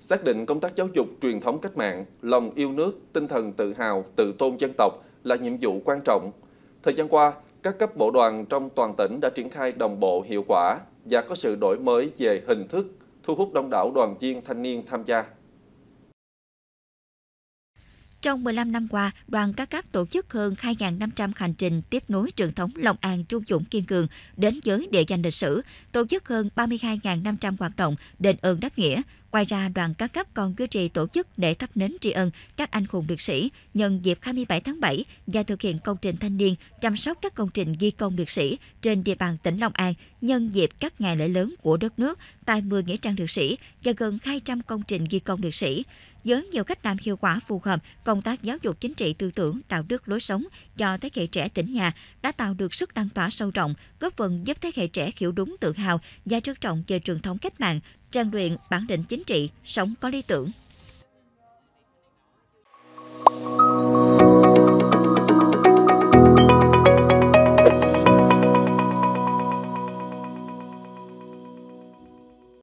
xác định công tác giáo dục truyền thống cách mạng, lòng yêu nước, tinh thần tự hào, tự tôn dân tộc là nhiệm vụ quan trọng. Thời gian qua, các cấp bộ đoàn trong toàn tỉnh đã triển khai đồng bộ hiệu quả và có sự đổi mới về hình thức, thu hút đông đảo đoàn viên thanh niên tham gia. Trong 15 năm qua, đoàn các cấp tổ chức hơn 2.500 hành trình tiếp nối truyền thống Long An trung dũng kiên cường đến giới địa danh lịch sử, tổ chức hơn 32.500 hoạt động đền ơn đáp nghĩa, Ngoài ra, đoàn các cấp còn duy trì tổ chức để thắp nến tri ân các anh hùng liệt sĩ nhân dịp 27 tháng 7 và thực hiện công trình thanh niên chăm sóc các công trình ghi công liệt sĩ trên địa bàn tỉnh Long An nhân dịp các ngày lễ lớn của đất nước tại 10 nghĩa trang liệt sĩ và gần 200 công trình ghi công liệt sĩ với nhiều cách làm hiệu quả phù hợp, công tác giáo dục chính trị tư tưởng, đạo đức lối sống cho thế hệ trẻ tỉnh nhà đã tạo được sức lan tỏa sâu rộng, góp phần giúp thế hệ trẻ hiểu đúng tự hào và trân trọng về truyền thống cách mạng, rèn luyện bản lĩnh chính trị, sống có lý tưởng,